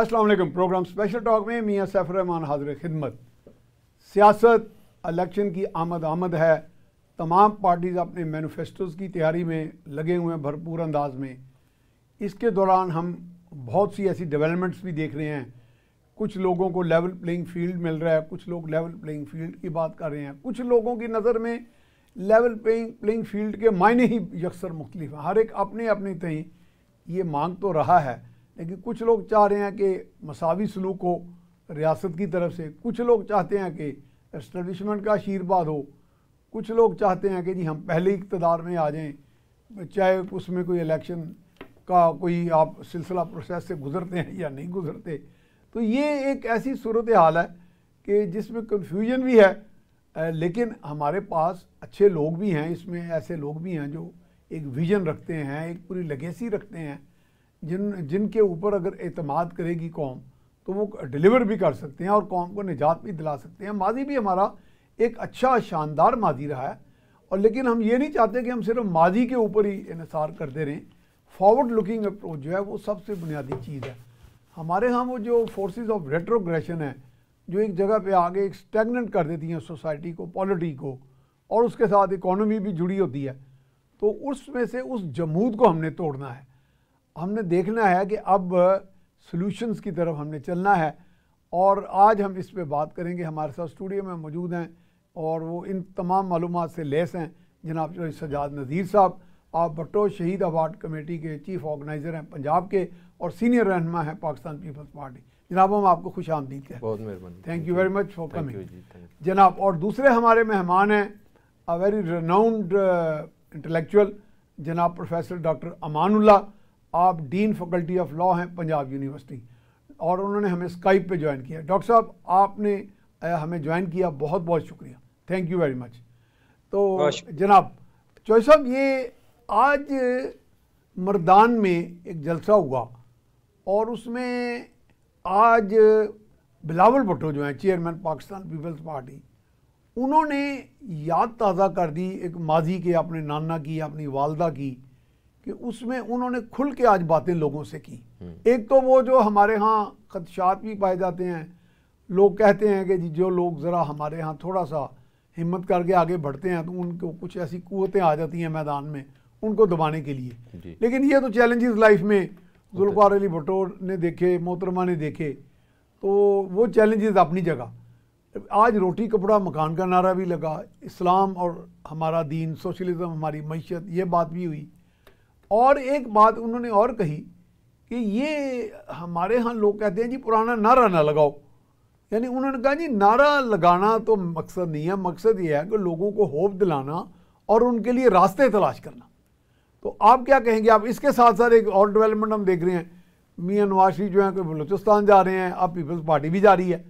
अस्सलाम वालेकुम programme special talk में मियाँ सैफर रहमान हाजिर खिदमत सियासत इलेक्शन की आमद आमद है तमाम पार्टीज़ अपने मैनिफेस्टोज़ की तैयारी में लगे हुए हैं भरपूर अंदाज में इसके दौरान हम बहुत सी ऐसी डेवलपमेंट्स भी देख रहे हैं कुछ लोगों को लेवल प्लेइंग फील्ड मिल रहा है कुछ लोग लेवल प्लेइंग फील्ड की बात कर रहे हैं कुछ लोगों की नज़र में लेवल प्लेइंग प्लेइंग फील्ड के मायने ही यकसर मुख्तलिफ हैं हर एक अपने अपने तय ये मांग तो रहा है लेकिन कुछ लोग चाह रहे हैं कि मसावी सलूक हो रियासत की तरफ से कुछ लोग चाहते हैं कि इस्टबलिशमेंट का आशीर्वाद हो कुछ लोग चाहते हैं कि जी हम पहले इकतदार में आ जाएं चाहे उसमें कोई इलेक्शन का कोई आप सिलसिला प्रोसेस से गुजरते हैं या नहीं गुजरते तो ये एक ऐसी सूरत हाल है कि जिसमें कन्फ्यूजन भी है लेकिन हमारे पास अच्छे लोग भी हैं इसमें ऐसे लोग भी हैं जो एक विजन रखते हैं एक पूरी लगेसी रखते हैं जिन जिनके ऊपर अगर अतमाद करेगी कौम तो वो डिलीवर भी कर सकते हैं और कौम को निजात भी दिला सकते हैं माजी भी हमारा एक अच्छा शानदार माजी रहा है और लेकिन हम ये नहीं चाहते कि हम सिर्फ माजी के ऊपर ही इसार करते रहें फॉरवर्ड लुकिंग अप्रोच जो है वो सबसे बुनियादी चीज़ है हमारे यहाँ वो जो फोर्सेस ऑफ रेट्रोग्रेशन है जो एक जगह पे आगे एक स्टेगनेंट कर देती हैं सोसाइटी को पॉलिटी को और उसके साथ इकोनॉमी भी जुड़ी होती है तो उसमें से उस जमूद को हमने तोड़ना है हमने देखना है कि अब सॉल्यूशंस की तरफ हमने चलना है और आज हम इस पे बात करेंगे हमारे साथ स्टूडियो में मौजूद हैं और वो इन तमाम मालूम से लेस हैं जनाब सजाद नज़ीर साहब आप भट्टो शहीद अवार्ड कमेटी के चीफ ऑर्गेनाइज़र हैं पंजाब के और सीनियर रहनमा हैं पाकिस्तान पीपल्स पार्टी जनाब हम आपको खुश आमदीद हैं बहुत मेहरबानी thank you very much for coming जनाब और दूसरे हमारे मेहमान हैं अ वेरी रनाउंड इंटेलेक्चुअल जनाब प्रोफेसर डॉक्टर अमानुल्ला आप डीन फैकल्टी ऑफ लॉ हैं पंजाब यूनिवर्सिटी और उन्होंने हमें स्काइप पे ज्वाइन किया डॉक्टर साहब आपने हमें ज्वाइन किया बहुत बहुत शुक्रिया थैंक यू वेरी मच तो जनाब चौहे साहब ये आज मर्दान में एक जलसा हुआ और उसमें आज बिलावल भुट्टो जो हैं चेयरमैन पाकिस्तान पीपल्स पार्टी उन्होंने याद ताज़ा कर दी एक माजी के अपने नाना की अपनी वालदा की कि उसमें उन्होंने खुल के आज बातें लोगों से की हम्म। एक तो वो जो हमारे यहाँ खदशात भी पाए जाते हैं लोग कहते हैं कि जो लोग ज़रा हमारे यहाँ थोड़ा सा हिम्मत करके आगे बढ़ते हैं तो उनको कुछ ऐसी कुतें आ जाती हैं मैदान में उनको दबाने के लिए लेकिन ये तो चैलेंजेस लाइफ में गुलकार अली भटो ने देखे मोहतरमा ने देखे तो वो चैलेंजेस अपनी जगह आज रोटी कपड़ा मकान का नारा भी लगा इस्लाम और हमारा दीन सोशलिज़म हमारी मीशत ये बात भी हुई और एक बात उन्होंने और कही कि ये हमारे यहाँ लोग कहते हैं जी पुराना नारा ना लगाओ यानी उन्होंने कहा जी नारा लगाना तो मकसद नहीं है मकसद ये है कि लोगों को होप दिलाना और उनके लिए रास्ते तलाश करना तो आप क्या कहेंगे आप इसके साथ साथ एक और डेवलपमेंट हम देख रहे हैं मियाँ नवाज शरीफ जो है कोई बलूचिस्तान जा रहे हैं अब पीपल्स पार्टी भी जा रही है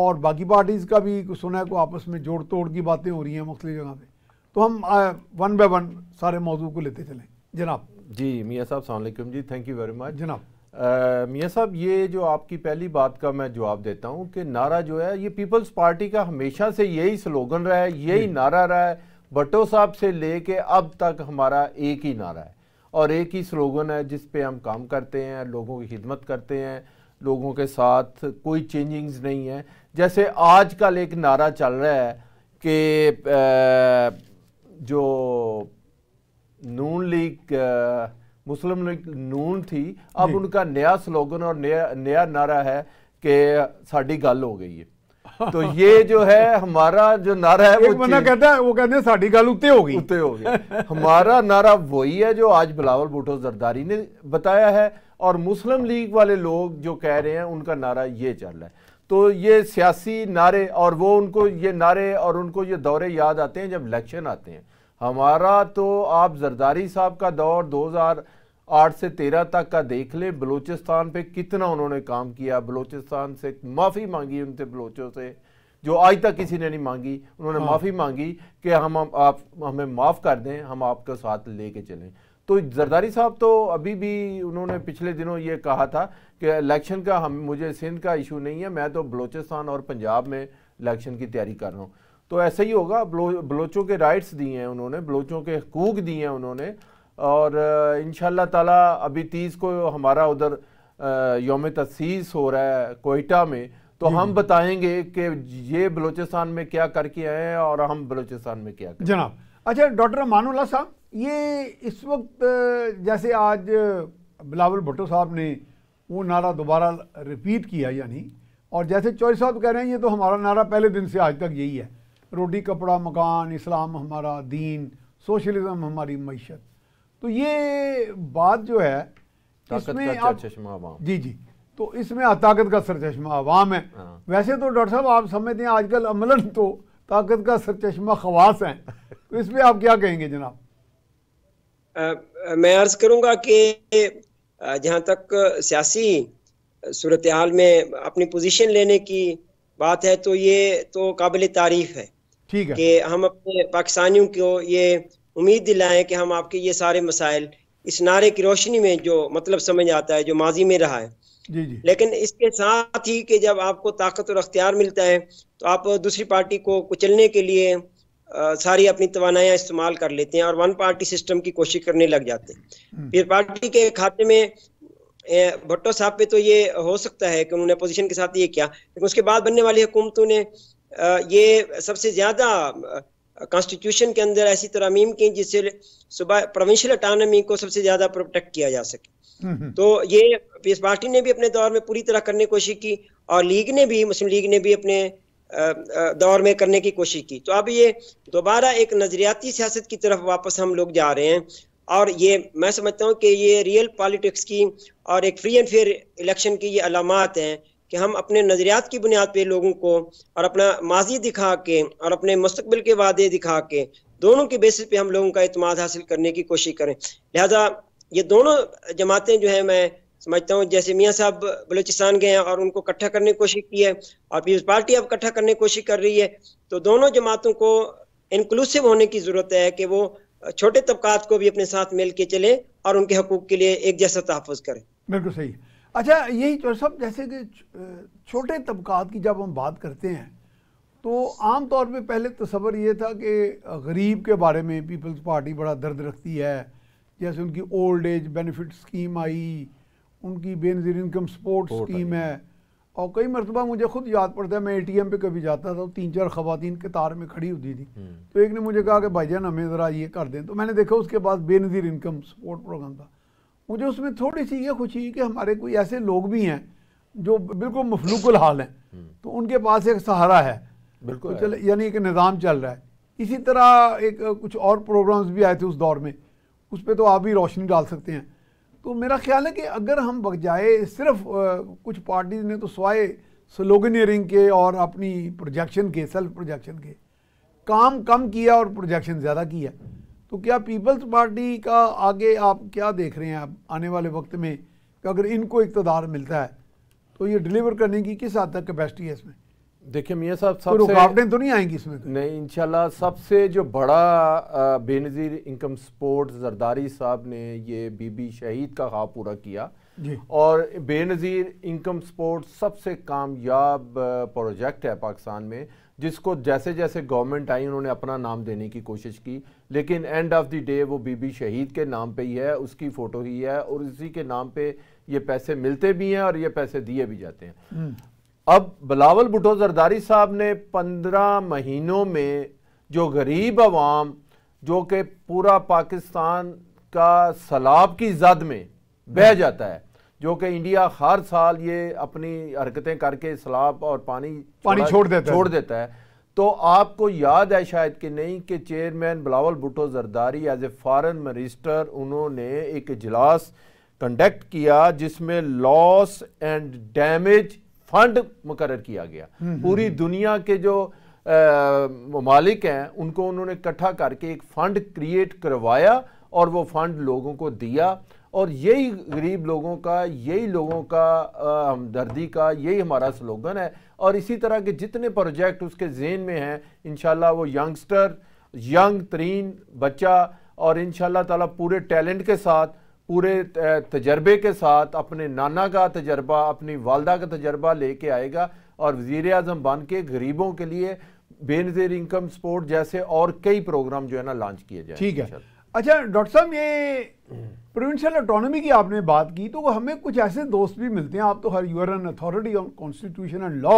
और बाकी पार्टीज़ का भी सुना है को आपस में जोड़ तोड़ की बातें हो रही हैं मुख्तलि जगह पर तो हम वन बाय वन सारे मौजू को लेते चलें जनाब जी मियाँ साहब सलाम जी थैंक यू वेरी मच जनाब मियाँ साहब ये जो आपकी पहली बात का मैं जवाब देता हूँ कि नारा जो है ये पीपल्स पार्टी का हमेशा से यही स्लोगन रहा है यही नारा रहा है भट्टो साहब से लेके अब तक हमारा एक ही नारा है और एक ही स्लोगन है जिस पे हम काम करते हैं लोगों की खिदमत करते हैं लोगों के साथ कोई चेंजिंग्स नहीं है जैसे आज कल एक नारा चल रहा है कि जो नून लीग मुस्लिम लीग नून थी अब उनका नया स्लोगन और नया नया नारा है कि साड़ी गल हो गई है तो ये जो है हमारा जो नारा है वो बंदा कहता है वो कहते हैं साड़ी गल उत्ते हो गई उत्ते हो गई हमारा नारा वही है जो आज बिलावल भुटो जरदारी ने बताया है और मुस्लिम लीग वाले लोग जो कह रहे हैं उनका नारा ये चल रहा है तो ये सियासी नारे और वो उनको ये नारे और उनको ये दौरे याद आते हैं जब इलेक्शन आते हैं हमारा तो आप जरदारी साहब का दौर 2008 से 13 तक का देख ले बलूचिस्तान पे कितना उन्होंने काम किया बलूचिस्तान से माफ़ी मांगी उनसे बलोचों से जो आज तक किसी ने नहीं मांगी उन्होंने हाँ। माफ़ी मांगी कि हम आप हमें माफ़ कर दें हम आपका साथ लेके चलें तो जरदारी साहब तो अभी भी उन्होंने पिछले दिनों ये कहा था कि इलेक्शन का हम मुझे सिंध का इशू नहीं है मैं तो बलूचिस्तान और पंजाब में इलेक्शन की तैयारी कर रहा हूँ तो ऐसे ही होगा बलो बलोचों के राइट्स दिए हैं उन्होंने बलोचों के हकूक दिए हैं उन्होंने और इन ताला अभी तीस को हमारा उधर योम तसीस हो रहा है कोयटा में तो हम बताएंगे कि ये बलोचिस्तान में क्या करके आए हैं और हम बलोचिस्तान में क्या करें जनाब अच्छा डॉक्टर मानुल्ला साहब ये इस वक्त जैसे आज बिलावल भुट्टो साहब ने वो नारा दोबारा रिपीट किया यानी और जैसे चौरी साहब कह रहे हैं ये तो हमारा नारा पहले दिन से आज तक यही है रोटी कपड़ा मकान इस्लाम हमारा दीन सोशलिज्म हमारी मीशत तो ये बात जो है इसमें जी जी तो इसमें ताकत का सर चश्मा आवाम है हाँ। वैसे तो डॉक्टर साहब आप समझते हैं आजकल अमलन तो ताकत का सर चश्मा खवास है तो इसमें आप क्या कहेंगे जनाब मैं अर्ज करूंगा कि जहां तक सियासी सूरत हाल में अपनी पोजीशन लेने की बात है तो ये तो काबिल तारीफ है ठीक है कि हम अपने पाकिस्तानियों को ये उम्मीद दिलाएं कि हम आपके ये सारे मसाइल इस नारे की रोशनी में जो मतलब समझ आता है जो माजी में रहा है जी जी लेकिन इसके साथ ही कि जब आपको ताकत और अख्तियार मिलता है तो आप दूसरी पार्टी को कुचलने के लिए आ, सारी अपनी तोानाया इस्तेमाल कर लेते हैं और वन पार्टी सिस्टम की कोशिश करने लग जाते हैं हम्म। फिर पार्टी के खाते में भट्टो साहब पे तो ये हो सकता है कि उन्होंने अपोजिशन के साथ ये किया लेकिन उसके बाद बनने वाली हुकूमतों ने ये सबसे ज़्यादा कॉन्स्टिट्यूशन के अंदर ऐसी तरामीम की जिससे सुबह प्रोविंशियल अटानमी को सबसे ज़्यादा प्रोटेक्ट किया जा सके हम्म, हम्म। तो ये पीएस पार्टी ने भी अपने दौर में पूरी तरह करने की कोशिश की और लीग ने भी मुस्लिम लीग ने भी अपने दौर में करने की कोशिश की तो अब ये दोबारा एक नज़रियाती सियासत की तरफ वापस हम लोग जा रहे हैं और ये मैं समझता हूँ कि ये रियल पॉलिटिक्स की और एक फ्री एंड फेयर इलेक्शन की ये अलामत हैं कि हम अपने नज़रियात की बुनियाद पे लोगों को और अपना माजी दिखा के और अपने मुस्तबिल के वादे दिखा के दोनों के बेसिस पे हम लोगों का इतमाद हासिल करने की कोशिश करें लिहाजा ये दोनों जमातें जो है मैं समझता हूँ जैसे मियाँ साहब बलोचिस्तान गए हैं और उनको इकट्ठा करने की कोशिश की है और पीपल्स पार्टी अब इकट्ठा करने की कोशिश कर रही है तो दोनों जमातों को इंक्लूसिव होने की ज़रूरत है कि वो छोटे तबकात को भी अपने साथ मिल के चले और उनके हकूक के लिए एक जैसा तहफ़ करें बिल्कुल सही अच्छा यही तो सब जैसे कि छोटे तबकात की जब हम बात करते हैं तो आम तौर पे पहले तस्वर ये था कि गरीब के बारे में पीपल्स पार्टी बड़ा दर्द रखती है जैसे उनकी ओल्ड एज बेनिफिट स्कीम आई उनकी बेनजीर इनकम सपोर्ट स्कीम है और कई मरतबा मुझे खुद याद पड़ता है मैं एटीएम पे कभी जाता था तो तीन चार के कतार में खड़ी होती थी हम्म। तो एक ने मुझे कहा कि भाईजान हमें ज़रा ये कर दें तो मैंने देखा उसके बाद बेनज़ीर इनकम सपोर्ट प्रोग्राम था मुझे उसमें थोड़ी सी ये खुशी कि हमारे कोई ऐसे लोग भी हैं जो बिल्कुल मफलूकुल हाल हैं हम्म। तो उनके पास एक सहारा है बिल्कुल चल यानी एक निज़ाम चल रहा है इसी तरह एक कुछ और प्रोग्राम्स भी आए थे उस दौर में उस पर तो आप भी रोशनी डाल सकते हैं तो मेरा ख्याल है कि अगर हम बग जाए सिर्फ कुछ पार्टीज़ ने तो सवाए स्लोगनियरिंग के और अपनी प्रोजेक्शन के सेल्फ प्रोजेक्शन के काम कम किया और प्रोजेक्शन ज़्यादा किया तो क्या पीपल्स पार्टी का आगे आप क्या देख रहे हैं आने वाले वक्त में कि अगर इनको इकतदार मिलता है तो ये डिलीवर करने की किस हद तक कैपेसिटी है इसमें देखिए मियाँ साहब सब रुकावटें तो नहीं आएंगी इसमें नहीं इंशाल्लाह सबसे जो बड़ा बेनज़ीर इनकम सपोर्ट जरदारी साहब ने ये बीबी शहीद का खाब पूरा किया और बेनज़ीर इनकम सपोर्ट सबसे कामयाब प्रोजेक्ट है पाकिस्तान में जिसको जैसे जैसे गवर्नमेंट आई उन्होंने अपना नाम देने की कोशिश की लेकिन एंड ऑफ द डे वो बीबी शहीद के नाम पे ही है उसकी फ़ोटो ही है और इसी के नाम पे ये पैसे मिलते भी हैं और ये पैसे दिए भी जाते हैं हम्म। अब बलावल भुटो जरदारी साहब ने पंद्रह महीनों में जो गरीब आवाम जो कि पूरा पाकिस्तान का सलाब की जद में बह हम्म। जाता है जो कि इंडिया हर साल ये अपनी हरकतें करके सलाब और पानी पानी छोड़ देता छोड़ देता है तो आपको याद है शायद कि नहीं कि chairman Bilawal Bhutto Zardari as a foreign minister उन्होंने एक इजलास कंडक्ट किया जिसमें लॉस एंड डैमेज फंड मुकर किया गया हम्म, हम्म, पूरी हम्म। दुनिया के जो ममालिक हैं उनको उन्होंने इकट्ठा करके एक फ़ंड क्रिएट करवाया और वो फ़ंड लोगों को दिया और यही गरीब लोगों का यही लोगों का हमदर्दी का यही हमारा स्लोगन है और इसी तरह के जितने प्रोजेक्ट उसके जेन में हैं इन वो यंगस्टर यंग तरीन बच्चा और इन ताला पूरे टैलेंट के साथ पूरे तजर्बे के साथ अपने नाना का तजर्बा अपनी वालदा का तजर्बा लेके आएगा और वज़ी अजम बन के गरीबों के लिए बेनज़ीर इनकम सपोर्ट जैसे और कई प्रोग्राम जो है ना लॉन्च किए जाए ठीक है अच्छा डॉक्टर साहब ये प्रोविंशियल ऑटोनॉमी की आपने बात की तो हमें कुछ ऐसे दोस्त भी मिलते हैं आप तो हर you're an authority on constitution and law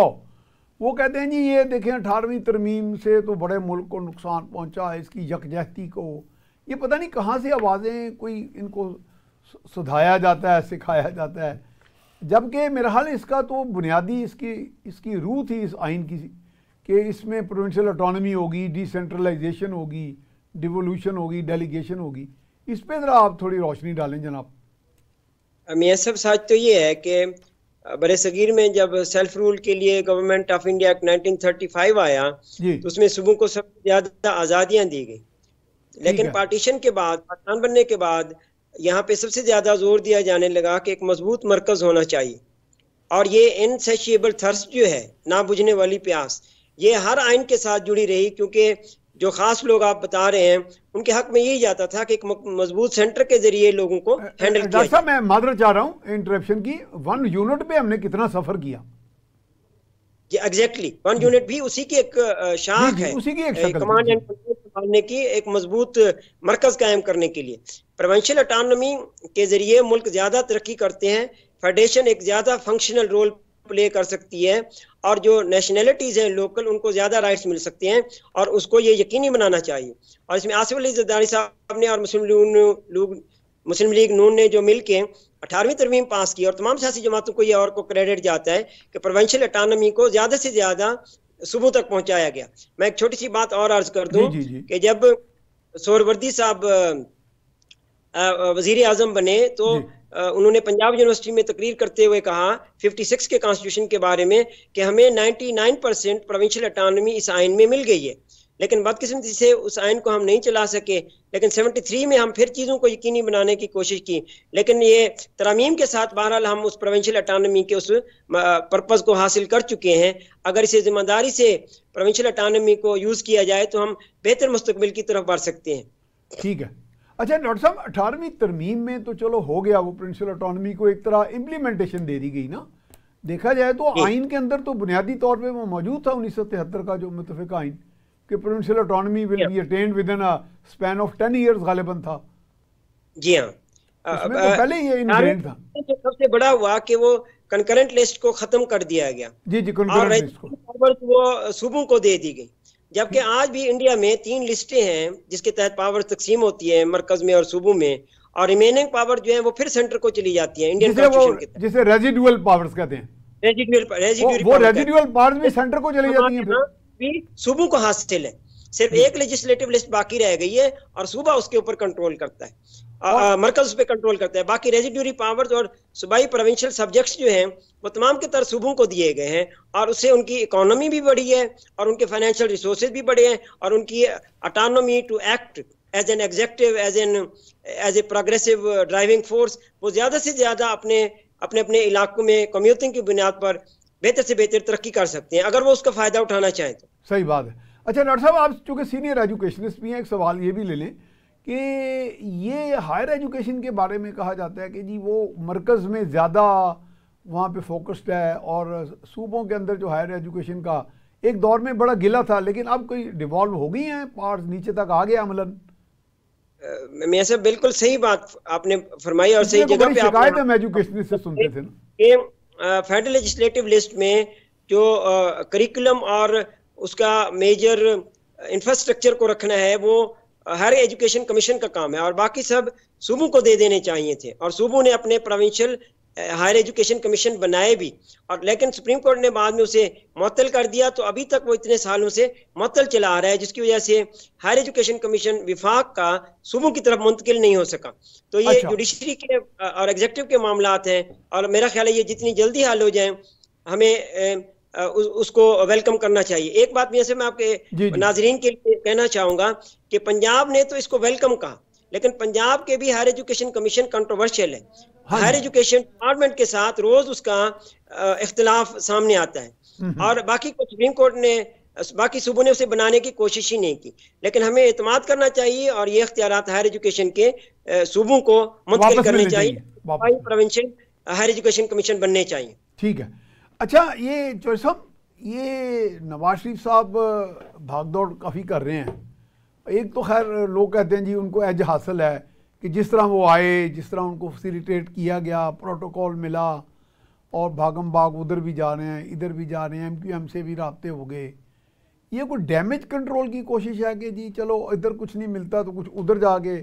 वो कहते हैं जी ये देखें अठारहवीं तरमीम से तो बड़े मुल्क को नुकसान पहुंचा इसकी यकजहती को ये पता नहीं कहाँ से आवाज़ें कोई इनको सुधाया जाता है सिखाया जाता है जबकि मेरा हाल इसका तो बुनियादी इसकी इसकी रूह थी इस आइन की कि इसमें प्रोविंशियल ऑटोनॉमी होगी डिसेंट्रलाइजेशन होगी डिवोल्यूशन होगी डेलीगेशन होगी इस पे जरा आप थोड़ी रोशनी डालें जनाब मियाँ साहब सच तो ये है कि बर सगीर में जब सेल्फ रूल के लिए गवर्नमेंट ऑफ इंडिया एक्ट 1935 आया तो उसमें सुबह को सबसे ज़्यादा आज़ादियाँ दी गई लेकिन पार्टीशन के बाद पाकिस्तान बनने के बाद यहाँ पे सबसे ज़्यादा जोर दिया जाने लगा कि एक मजबूत मरकज़ होना चाहिए और ये इनसेशिएबल थर्स जो है ना बुझने वाली प्यास ये हर आइन के साथ जुड़ी रही क्योंकि जो खास लोग आप बता रहे हैं उनके हक में यही जाता था कि एक मजबूत सेंटर के जरिए लोगों को हैंडल किया मैं माधर चाह रहा हूँ इंटरप्शन की वन यूनिट पे हमने कितना सफर किया एग्जैक्टली वन यूनिट भी उसी की एक शाख है उसी की एक कमांड एंड कंट्रोल संभालने की एक मजबूत मरकज कायम करने के लिए प्रोवेंशियल अटानमी के जरिए मुल्क ज्यादा तरक्की करते हैं फेडरेशन एक ज्यादा फंक्शनल रोल प्ले कर सकती है और जो नेशनैलिटीज़ हैं लोकल उनको ज़्यादा राइट्स मिल सकते हैं और उसको ये यकीनी बनाना चाहिए और इसमें आसिफ अली जदारी साहब ने और मुस्लिम लीग मुस्लिम लीग नून ने जो मिल के अठारहवीं तरवीम पास की और तमाम सियासी जमातों को यह और को क्रेडिट जाता है कि प्रोवेंशियल अटानमी को ज़्यादा से ज़्यादा सुबह तक पहुंचाया गया मैं एक छोटी सी बात और अर्ज कर दूं कि जब सोरवर्दी साहब वजीर आजम बने तो उन्होंने पंजाब यूनिवर्सिटी में तकरीर करते हुए कहा 56 के कॉन्स्टिट्यूशन के बारे में कि हमें 99 परसेंट प्रोविंशियल अटानमी इस आइन में मिल गई है लेकिन बदकिस्मती से उस आइन को हम नहीं चला सके लेकिन 73 में हम फिर चीज़ों को यकीनी बनाने की कोशिश की लेकिन ये तरामीम के साथ बहरहाल हम उस प्रोविंशियल अटानमी के उस पर्पज़ को हासिल कर चुके हैं अगर इसे ज़िम्मेदारी से प्रोविंशियल अटानमी को यूज़ किया जाए तो हम बेहतर मुस्तबिल की तरफ बढ़ सकते हैं ठीक है अच्छा डॉक्टर साहब अठारहवीं तरमीम में तो चलो हो गया वो प्रिंसिपल ऑटोनमी को एक तरह इम्प्लीमेंटेशन दे दी गई ना देखा जाए तो आइन के अंदर तो बुनियादी तौर पर वो मौजूद था उन्नीस का जो मुतफ़ आइन कि provincial autonomy will be attend within span of ten years गालिबन था जी हाँ तो पहले ये इनग्रेंड था सबसे बड़ा हुआ कि वो कंकरेंट लिस्ट को खत्म कर दिया गया जी जी कंकरेंट लिस्ट को वो सूबों को दे दी गई जबकि आज भी इंडिया में तीन लिस्टें हैं जिसके तहत पावर तकसीम होती है मरकज में और सूबों में और रिमेनिंग पावर जो है वो फिर सेंटर को चली जाती है इंडियन जिसे, रेजिडुअल पावर्स कहते हैं रेजिडुअल रेजिडुअल पावर्स भी सेंटर तो को चली जाती है सूबों को हासिल है सिर्फ एक लेजिस्लेटिव लिस्ट बाकी रह गई है और सूबा उसके ऊपर कंट्रोल करता है मरकज पे पर कंट्रोल करता है बाकी रेजिड्यूरी पावर्स और सूबाई प्रोविंशियल सब्जेक्ट्स जो हैं वो तमाम के तरह सूबों को दिए गए हैं और उससे उनकी इकोनॉमी भी बढ़ी है और उनके फाइनेंशियल रिसोर्सेज भी बढ़े हैं और उनकी autonomy to act as an executive as an as a progressive driving force वो ज्यादा से ज्यादा अपने अपने अपने इलाकों में कम्यूटिंग की बुनियाद पर बेहतर से बेहतर तरक्की कर सकते हैं अगर वो उसका फायदा उठाना चाहें तो सही बात है अच्छा डॉक्टर साहब आप चूँकि सीनियर एजुकेशनिस्ट भी हैं एक सवाल ये भी ले लें कि ये हायर एजुकेशन के बारे में कहा जाता है कि जी वो मरकज़ में ज़्यादा वहाँ पे फोकस्ड है और सूबों के अंदर जो हायर एजुकेशन का एक दौर में बड़ा गिला था लेकिन अब कोई डिवॉल्व हो गई हैं पार्ट नीचे तक आ गया अमलन मैं बिल्कुल सही बात आपने फरमाई और सही तो जगह पे शिकायत हम एजुकेशन से सुनते थे ना फेडरल लेजिस्लेटिव लिस्ट में जो करिकुलम और उसका मेजर इंफ्रास्ट्रक्चर को रखना है वो हर एजुकेशन कमीशन का काम है और बाकी सब सूबों को दे देने चाहिए थे और सूबों ने अपने प्रोविंशियल हायर एजुकेशन कमीशन बनाए भी और लेकिन सुप्रीम कोर्ट ने बाद में उसे मअतल कर दिया तो अभी तक वो इतने सालों से मअतल चला आ रहा है जिसकी वजह से हायर एजुकेशन कमीशन विफाक का सूबों की तरफ मुंतकिल नहीं हो सका तो ये अच्छा। जुडिशरी के और एग्जेक्टिव के मामला हैं और मेरा ख्याल है ये जितनी जल्दी हल हो जाए हमें उस, उसको वेलकम करना चाहिए एक बात भी ऐसे मैं आपके नाजरीन के लिए कहना चाहूंगा कि पंजाब ने तो इसको वेलकम कहा लेकिन पंजाब के भी हायर एजुकेशन कमीशन कंट्रोवर्शियल है हायर एजुकेशन डिपार्टमेंट के साथ रोज उसका इख्तलाफ सामने आता है और बाकी को सुप्रीम कोर्ट ने बाकी सूबों ने उसे बनाने की कोशिश ही नहीं की लेकिन हमें एतमाद करना चाहिए और ये अख्तियार हायर एजुकेशन के सूबों को मुंतकिल करने चाहिए हायर एजुकेशन कमीशन बनने चाहिए ठीक है अच्छा ये जो साहब ये नवाज शरीफ साहब भागदौड़ काफ़ी कर रहे हैं एक तो खैर लोग कहते हैं जी उनको एज हासिल है कि जिस तरह वो आए जिस तरह उनको फैसिलिटेट किया गया प्रोटोकॉल मिला और भागम भाग उधर भी जा रहे हैं इधर भी जा रहे हैं एम क्यू एम से भी रबते हो गए ये कोई डैमेज कंट्रोल की कोशिश है कि जी चलो इधर कुछ नहीं मिलता तो कुछ उधर जाके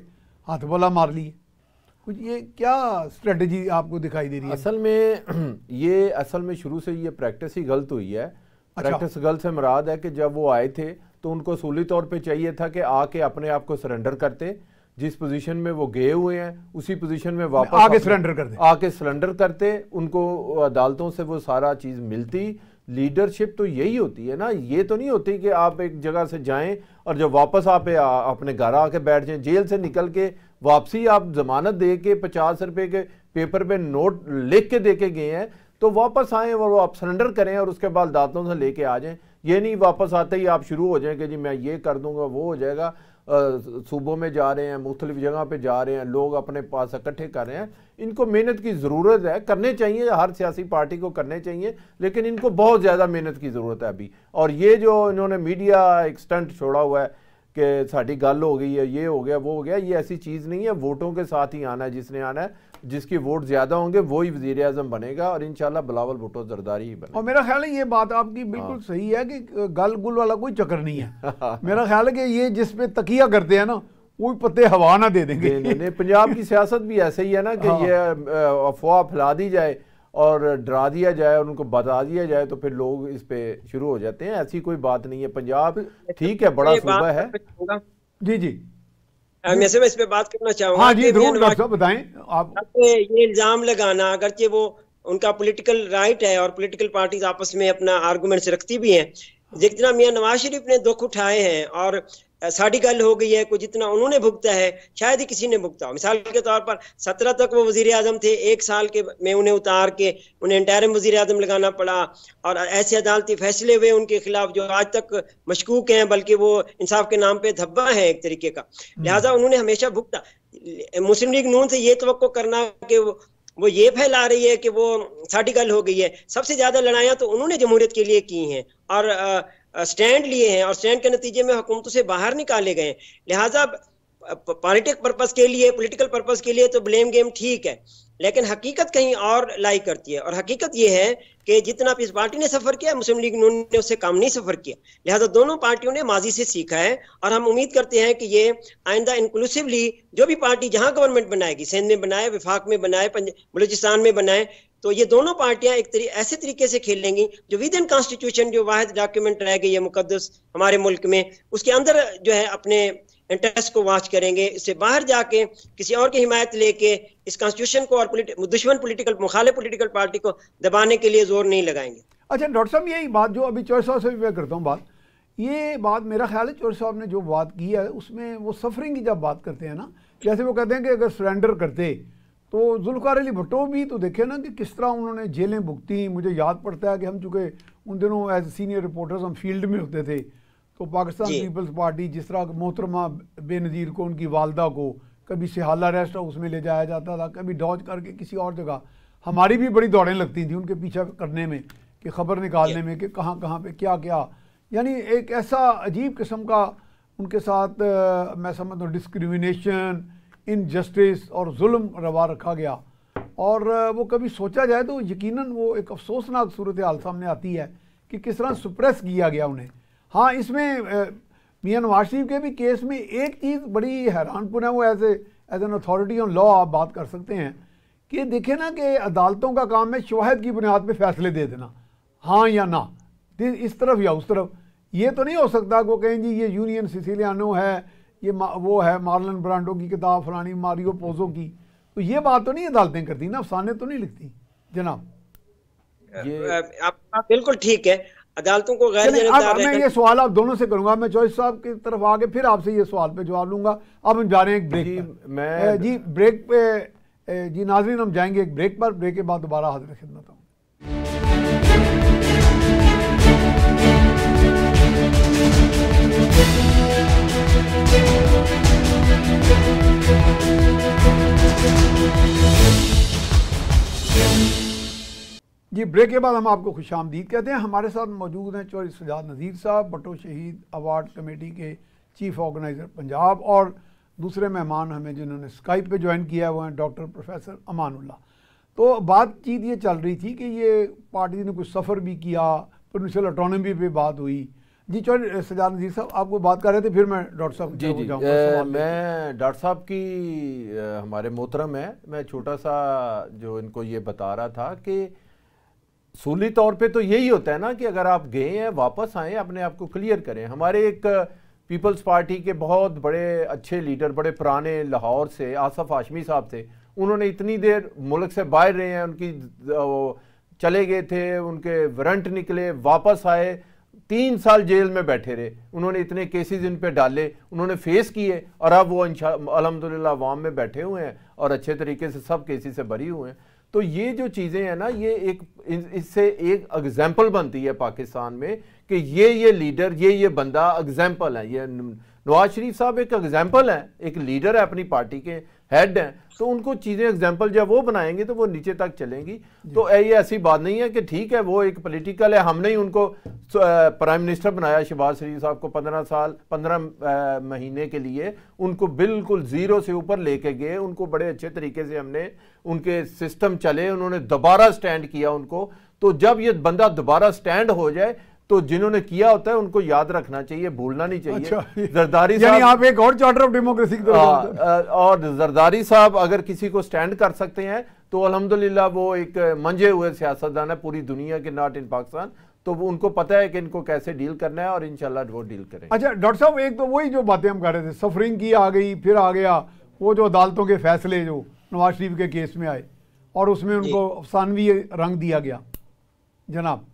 हाथ बला मार लिए कुछ ये क्या स्ट्रेटजी आपको दिखाई दे रही है असल में ये असल में शुरू से ये प्रैक्टिस ही गलत हुई है अच्छा। प्रैक्टिस गलत से मराद है कि जब वो आए थे तो उनको सूली तौर पे चाहिए था कि आके अपने आप को सरेंडर करते जिस पोजीशन में वो गए हुए हैं उसी पोजीशन में वापस आके सरेंडर करते आके सरेंडर करते उनको अदालतों से वो सारा चीज़ मिलती लीडरशिप तो यही होती है ना ये तो नहीं होती कि आप एक जगह से जाएं और जब वापस आप अपने घर आके बैठ जाएं जेल से निकल के वापसी आप जमानत दे के पचास रुपए के पेपर पे नोट लिख के दे के गए हैं तो वापस आएँ और वो आप सरेंडर करें और उसके बाद दांतों से लेके आ जाएं ये नहीं वापस आते ही आप शुरू हो जाएं कि जी मैं ये कर दूंगा वो हो जाएगा सूबों में जा रहे हैं मुख्तलिफ जगह पे जा रहे हैं लोग अपने पास इकट्ठे कर रहे हैं इनको मेहनत की ज़रूरत है करने चाहिए हर सियासी पार्टी को करने चाहिए लेकिन इनको बहुत ज़्यादा मेहनत की ज़रूरत है अभी और ये जो इन्होंने मीडिया एक स्टंट छोड़ा हुआ है कि साड़ी गल हो गई है ये हो गया वो हो गया ये ऐसी चीज़ नहीं है वोटों के साथ ही आना है जिसने आना है जिसकी वोट ज़्यादा होंगे वही वजीर अजम बनेगा और इन बिलावल भुटो जरदारी ही बनेगा और मेरा ख्याल है ये बात आपकी बिल्कुल हाँ। सही है कि गल गुल वाला कोई चक्कर नहीं है हाँ। मेरा ख्याल है कि ये जिस तकिया करते हैं ना वो पत्ते हवा ना दे देंगे पंजाब की सियासत भी ऐसे ही है ना कि हाँ। ये अफवाह फैला दी जाए और डरा दिया जाए और उनको बता दिया जाए तो फिर लोग इस पे शुरू हो जाते हैं ऐसी कोई बात नहीं है पंजाब ठीक है बड़ा सूबा है जी जी वैसे मैं इस पे बात करना चाहूंगा हाँ जी जरूर डॉक्टर साहब बताएं आप ये इल्जाम लगाना अगर अगरचे वो उनका पॉलिटिकल राइट है और पॉलिटिकल पार्टीज आपस में अपना आर्गूमेंट्स रखती भी हैं जितना मियां नवाज शरीफ ने दुख उठाए हैं और साड़ी गल हो गई है कोई जितना उन्होंने भुगता है शायद ही किसी ने भुगता हो मिसाल के तौर पर सत्रह तक वो वजीर अजम थे एक साल के में उन्हें उतार के उन्हें इंटरम वजीर आजम लगाना पड़ा और ऐसे अदालती फैसले हुए उनके खिलाफ जो आज तक मशकूक हैं बल्कि वो इंसाफ के नाम पर धब्बा है एक तरीके का हम्म। लिहाजा उन्होंने हमेशा भुगता मुस्लिम लीग नून से ये तो करना कि वो ये फैला रही है कि वो साड़ी गल हो गई है सबसे ज्यादा लड़ाइयाँ तो उन्होंने जमहूरियत के लिए की हैं और स्टैंड लिए हैं और स्टैंड के नतीजे में हुकूमतों से बाहर निकाले गए लिहाजा पॉलिटिक पर्पज के लिए पॉलिटिकल पर्पज के लिए तो ब्लेम गेम ठीक है लेकिन हकीकत कहीं और लाई करती है और हकीकत यह है कि जितना पीस पार्टी ने सफर किया मुस्लिम लीग ने उससे काम नहीं सफर किया लिहाजा दोनों पार्टियों ने माजी से सीखा है और हम उम्मीद करते हैं कि ये आइंदा इंक्लूसिवली जो भी पार्टी जहां गवर्नमेंट बनाएगी सिंध में बनाए विफाक में बनाए बलूचिस्तान में बनाए तो ये दोनों पार्टियां एक तरी, ऐसे तरीके से खेलेंगी जो विद इन कॉन्स्टिट्यूशन जो वाद डॉक्यूमेंट रह गई है मुकदस हमारे मुल्क में उसके अंदर जो है अपने इंटरेस्ट को वाच करेंगे इससे बाहर जाके किसी और की हिमायत लेके इस कॉन्स्टिट्यूशन को और पुलिट, दुश्मन पोलिटिकल मुखाले पोलिटिकल पार्टी को दबाने के लिए जोर नहीं लगाएंगे अच्छा डॉक्टर साहब यही बात जो अभी चौर साहब से भी मैं करता हूँ बात ये बात मेरा ख्याल है चौर साहब ने जो बात की है उसमें वो सफरिंग की जब बात करते हैं ना जैसे वो कहते हैं कि अगर सरेंडर करते तो जुल्कार अली भट्टो भी तो देखे ना कि किस तरह उन्होंने जेलें भुगती मुझे याद पड़ता है कि हम चूँकि उन दिनों एज सीनियर रिपोर्टर्स हम फील्ड में होते थे तो पाकिस्तान पीपल्स पार्टी जिस तरह मोहतरमा बेनज़ीर को उनकी वालदा को कभी सिहाला रेस्ट हाउस में ले जाया जाता था कभी डॉज करके किसी और जगह हमारी भी बड़ी दौड़ें लगती थी उनके पीछा करने में कि खबर निकालने में कि कहाँ कहाँ पर क्या क्या यानी एक ऐसा अजीब किस्म का उनके साथ मैं समझता हूँ डिस्क्रिमिनेशन इन जस्टिस और जुल्म रवा रखा गया और वो कभी सोचा जाए तो यकीनन वो एक अफसोसनाक सूरत हाल सामने आती है कि किस तरह सुप्रेस किया गया उन्हें हाँ इसमें मियाँ नवाज शरीफ के भी केस में एक चीज़ बड़ी हैरानपुन है वो as as an authority on law आप बात कर सकते हैं कि देखे ना कि अदालतों का काम है शवाहद की बुनियाद पर फैसले दे देना हाँ या ना इस तरफ या उस तरफ ये तो नहीं हो सकता को कहें जी ये यूनियन सिसिलियानो है ये वो है मार्लन ब्रांडो की किताब फलानी मारियो पोजो की तो ये बात तो नहीं अदालतें करती ना अफसाने तो नहीं लिखती जनाब ये आप बिल्कुल ठीक है अदालतों को गैर अब मैं ये सवाल आप दोनों से करूंगा मैं चौधरी साहब की तरफ आके फिर आपसे ये सवाल पे जवाब लूंगा अब हम जा रहे हैं एक ब्रेक मैं जी ब्रेक पे जी नाजरीन हम जाएंगे एक ब्रेक पर ब्रेक के बाद दोबारा हाजिर खिदमत हूँ Thank जी ब्रेक के बाद हम आपको खुश आमदीद कहते हैं हमारे साथ मौजूद हैं चौरी सजाद नज़ीर साहब बटो शहीद अवार्ड कमेटी के चीफ ऑर्गेनाइज़र पंजाब और दूसरे मेहमान हमें जिन्होंने स्काइप पे ज्वाइन किया हुआ है डॉक्टर प्रोफेसर अमानुल्ला तो बातचीत ये चल रही थी कि ये पार्टी ने कुछ सफ़र भी किया प्रोविंशल अटोनमी पर बात हुई जी चौधरी सजान जी साहब आपको बात कर रहे थे फिर मैं डॉक्टर साहब जी जी ए, मैं डॉक्टर साहब की आ, हमारे मोहतरम है मैं छोटा सा जो इनको ये बता रहा था कि सूली तौर पे तो यही होता है ना कि अगर आप गए हैं वापस आएँ अपने आप को क्लियर करें हमारे एक पीपल्स पार्टी के बहुत बड़े अच्छे लीडर बड़े पुराने लाहौर से आसफ आशमी साहब थे उन्होंने इतनी देर मुल्क से बाहर रहे हैं उनकी चले गए थे उनके वरंट निकले वापस आए तीन साल जेल में बैठे रहे उन्होंने इतने केसेस इन पर डाले उन्होंने फेस किए और अब वो अलहमदिल्ला अवाम में बैठे हुए हैं और अच्छे तरीके से सब केसेस से भरी हुए हैं तो ये जो चीज़ें हैं ना ये एक इससे एक एग्जाम्पल बनती है पाकिस्तान में कि ये ये लीडर ये ये बंदा एग्जाम्पल है ये नवाज शरीफ साहब एक एग्जाम्पल है एक लीडर है अपनी पार्टी के हेड हैं तो उनको चीज़ें एग्जाम्पल जब वो बनाएंगे तो वो नीचे तक चलेंगी तो ये ऐसी बात नहीं है कि ठीक है वो एक पॉलिटिकल है हमने ही उनको प्राइम मिनिस्टर बनाया शहबाज शरीफ साहब को पंद्रह साल पंद्रह महीने के लिए उनको बिल्कुल ज़ीरो से ऊपर लेके गए उनको बड़े अच्छे तरीके से हमने उनके सिस्टम चले उन्होंने दोबारा स्टैंड किया उनको तो जब ये बंदा दोबारा स्टैंड हो जाए तो जिन्होंने किया होता है उनको याद रखना चाहिए भूलना नहीं चाहिए अच्छा, जरदारी यानी आप एक और चार्टर ऑफ डेमोक्रेसी की और जरदारी साहब अगर किसी को स्टैंड कर सकते हैं तो अलहमदिल्ला वो एक मंजे हुए सियासतदान है पूरी दुनिया के नॉट इन पाकिस्तान तो उनको पता है कि इनको कैसे डील करना है और इनशाला वो डील करें अच्छा डॉक्टर साहब एक तो वही जो बातें हम कर रहे थे सफरिंग की आ गई फिर आ गया वो जो अदालतों के फैसले जो नवाज शरीफ के केस में आए और उसमें उनको अफसानवी रंग दिया गया जनाब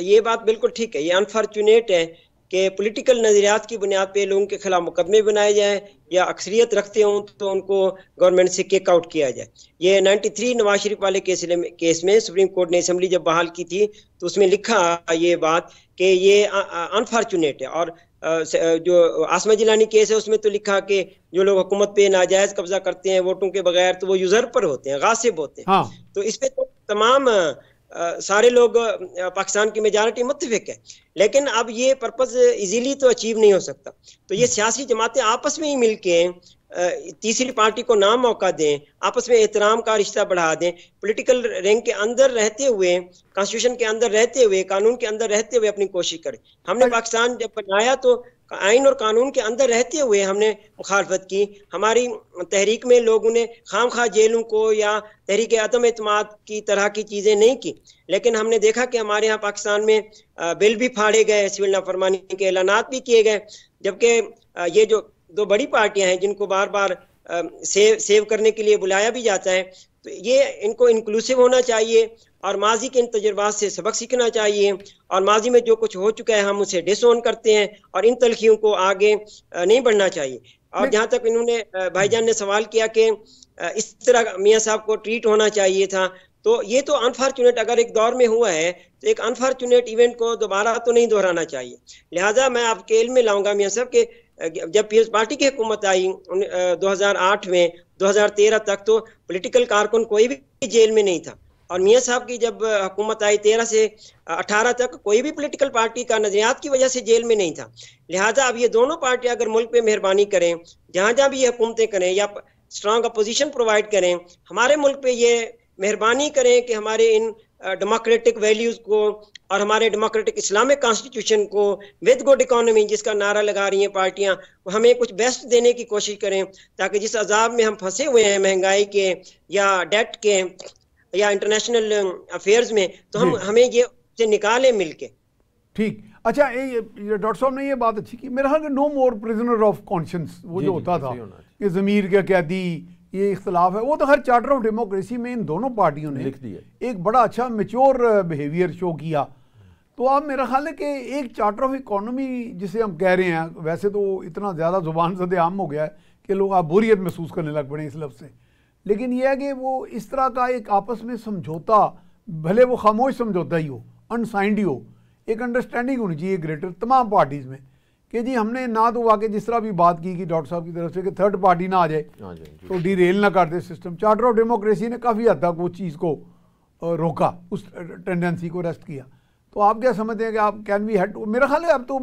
ये बात बिल्कुल ठीक है ये अनफॉर्चुनेट है कि पॉलिटिकल नज़रियात की बुनियाद पे लोगों के खिलाफ मुकदमे बनाए जाएं या अक्सरियत रखते हों तो उनको गवर्नमेंट से केक आउट किया जाए ये 93 नवाज शरीफ वाले केस में केस में सुप्रीम कोर्ट ने असम्बली जब बहाल की थी तो उसमें लिखा ये बात कि ये अनफॉर्चुनेट है और जो आसमा जिलानी केस है उसमें तो लिखा कि जो लोग हुकूमत पे नाजायज कब्जा करते हैं वोटों के बगैर तो वो यूजर पर होते हैं गासिब होते हैं हाँ। तो इस पर तो तमाम सारे लोग पाकिस्तान की मेजॉरिटी मुतफिक है लेकिन अब ये पर्पज़ इजीली तो अचीव नहीं हो सकता तो ये हम्म। सियासी जमातें आपस में ही मिल के तीसरी पार्टी को ना मौका दें आपस में एहतराम का रिश्ता बढ़ा दें पॉलिटिकल रैंक के अंदर रहते हुए कॉन्स्टिट्यूशन के अंदर रहते हुए कानून के अंदर रहते हुए अपनी कोशिश करें हमने पाकिस्तान जब बनाया तो आइन और कानून के अंदर रहते हुए हमने मुखालफत की हमारी तहरीक में लोगों ने खाम खा जेलों को या तहरीक आदम अतमाद की तरह की चीज़ें नहीं की लेकिन हमने देखा कि हमारे यहाँ पाकिस्तान में बिल भी फाड़े गए सिविल नाफरमानी के ऐलान भी किए गए जबकि ये जो दो बड़ी पार्टियां हैं जिनको बार बार सेव सेव करने के लिए बुलाया भी जाता है तो ये इनको इंक्लूसिव होना चाहिए और माजी के इन तजुर्बा से सबक सीखना चाहिए और माजी में जो कुछ हो चुका है हम उसे डिस करते हैं और इन तलखियों को आगे नहीं बढ़ना चाहिए और जहाँ तक इन्होंने भाईजान ने सवाल किया कि इस तरह मियाँ साहब को ट्रीट होना चाहिए था तो ये तो अनफॉर्चुनेट अगर एक दौर में हुआ है तो एक अनफॉर्चुनेट इवेंट को दोबारा तो नहीं दोहराना चाहिए लिहाजा मैं आपके इल में लाऊंगा मियाँ साहब के जब पीएस पार्टी की हुकूमत आई आठ में 2013 तक तो पॉलिटिकल कारकुन कोई भी जेल में नहीं था और मियाँ साहब की जब हुकूमत आई तेरह से अठारह तक कोई भी पोलिटिकल पार्टी का नजरियात की वजह से जेल में नहीं था लिहाजा अब ये दोनों पार्टियां अगर मुल्क में मेहरबानी करें जहां जहाँ भी ये हुकूमतें करें या स्ट्रांग अपोजिशन प्रोवाइड करें हमारे मुल्क पे ये मेहरबानी करें कि हमारे इन डेमोक्रेटिक uh, वैल्यूज को और हमारे डेमोक्रेटिक इस्लामिक कॉन्स्टिट्यूशन को विद गुड इकोनॉमी जिसका नारा लगा रही हैं पार्टियां वो हमें कुछ बेस्ट देने की कोशिश करें ताकि जिस अजाब में हम फंसे हुए हैं महंगाई के या डेट के या इंटरनेशनल अफेयर्स uh, में तो हम हमें ये से निकालें मिलके ठीक अच्छा ये, ये डॉक्टर साहब ने ये बात अच्छी की मेरा ख्याल no more prisoner of conscience वो जो होता था कि ज़मीर का कैदी ये इख्तलाफ है वो तो हर चार्टर ऑफ डेमोक्रेसी में इन दोनों पार्टियों ने लिख दिया एक बड़ा अच्छा मेच्योर बिहेवियर शो किया तो आप मेरा ख्याल है कि एक चार्टर ऑफ इकोनॉमी जिसे हम कह रहे हैं वैसे तो इतना ज़्यादा ज़ुबान जद आम हो गया है कि लोग आप बोरीत महसूस करने लग पड़े इस लफ्ज़ से लेकिन यह है कि वो इस तरह का एक आपस में समझौता भले वो खामोश समझौता ही हो अनसाइंड ही हो एक अंडरस्टैंडिंग होनी चाहिए ग्रेटर तमाम पार्टीज़ में कि जी हमने ना तो वाकई जिस तरह भी बात की कि डॉक्टर साहब की तरफ से कि थर्ड पार्टी ना आ जाए हाँ हाँ तो डिरेल ना कर दे सिस्टम चार्टर ऑफ डेमोक्रेसी ने काफ़ी हद तक वो चीज़ को रोका उस टेंडेंसी को रेस्ट किया तो आप क्या समझते हैं कि आप कैन वी हेड मेरा ख्याल है अब तो